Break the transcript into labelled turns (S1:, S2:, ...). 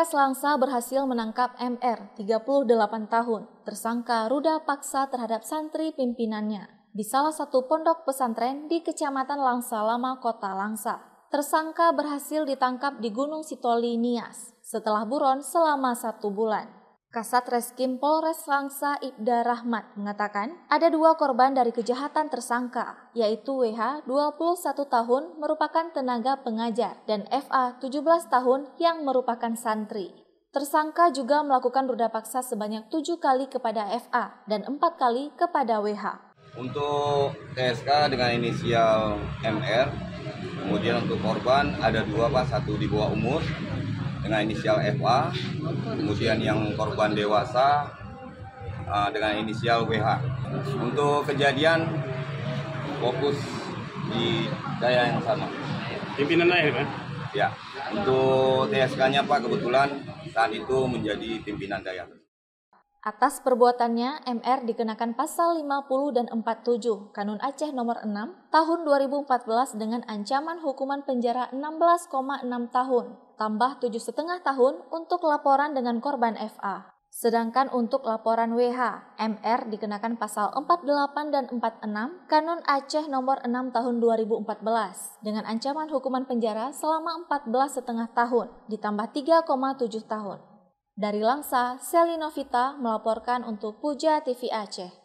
S1: Polres Langsa berhasil menangkap MR, 38 tahun, tersangka ruda paksa terhadap santri pimpinannya di salah satu pondok pesantren di Kecamatan Langsa Lama, Kota Langsa. Tersangka berhasil ditangkap di Gunung Sitoli, Nias, setelah buron selama satu bulan. Kasat Reskim Polres Langsa Ibda Rahmat mengatakan ada dua korban dari kejahatan tersangka, yaitu WH 21 tahun merupakan tenaga pengajar dan FA 17 tahun yang merupakan santri. Tersangka juga melakukan ruda paksa sebanyak tujuh kali kepada FA dan empat kali kepada WH.
S2: Untuk TSK dengan inisial MR, kemudian untuk korban ada dua pak, satu di bawah umur, dengan inisial FA, kemudian yang korban dewasa uh, dengan inisial WH. Untuk kejadian fokus di daya yang sama. Pimpinan naik, Pak? Ya, untuk TSK-nya Pak kebetulan saat itu menjadi pimpinan daya.
S1: Atas perbuatannya, MR dikenakan pasal 50 dan 47 Kanun Aceh nomor 6 tahun 2014 dengan ancaman hukuman penjara 16,6 tahun tambah tujuh setengah tahun untuk laporan dengan korban FA. Sedangkan untuk laporan WH, MR dikenakan pasal 48 dan 46 Kanun Aceh nomor 6 tahun 2014 dengan ancaman hukuman penjara selama 14 setengah tahun ditambah 3,7 tahun. Dari Langsa, Selinovita melaporkan untuk Puja TV Aceh.